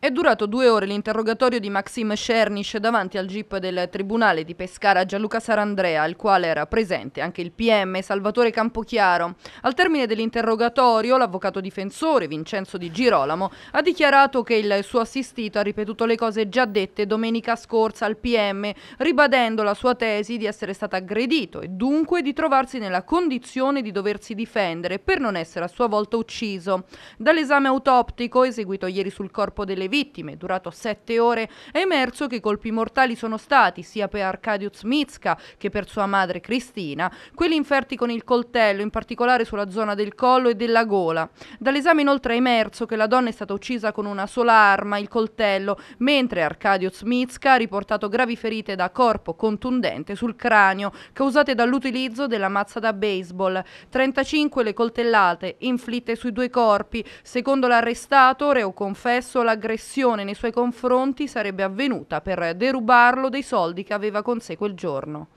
È durato due ore l'interrogatorio di Maxim Scernisch davanti al GIP del Tribunale di Pescara Gianluca Sarandrea, al quale era presente anche il PM Salvatore Campochiaro. Al termine dell'interrogatorio, l'avvocato difensore Vincenzo Di Girolamo ha dichiarato che il suo assistito ha ripetuto le cose già dette domenica scorsa al PM, ribadendo la sua tesi di essere stato aggredito e dunque di trovarsi nella condizione di doversi difendere per non essere a sua volta ucciso. Dall'esame autoptico eseguito ieri sul corpo delle vittime, durato sette ore, è emerso che i colpi mortali sono stati, sia per Arkadiusz Mitska che per sua madre Cristina, quelli inferti con il coltello, in particolare sulla zona del collo e della gola. Dall'esame inoltre è emerso che la donna è stata uccisa con una sola arma, il coltello, mentre Arkadiusz Mitska ha riportato gravi ferite da corpo contundente sul cranio, causate dall'utilizzo della mazza da baseball. 35 le coltellate inflitte sui due corpi. Secondo l'arrestatore, reo confesso l'aggressione pressione nei suoi confronti sarebbe avvenuta per derubarlo dei soldi che aveva con sé quel giorno.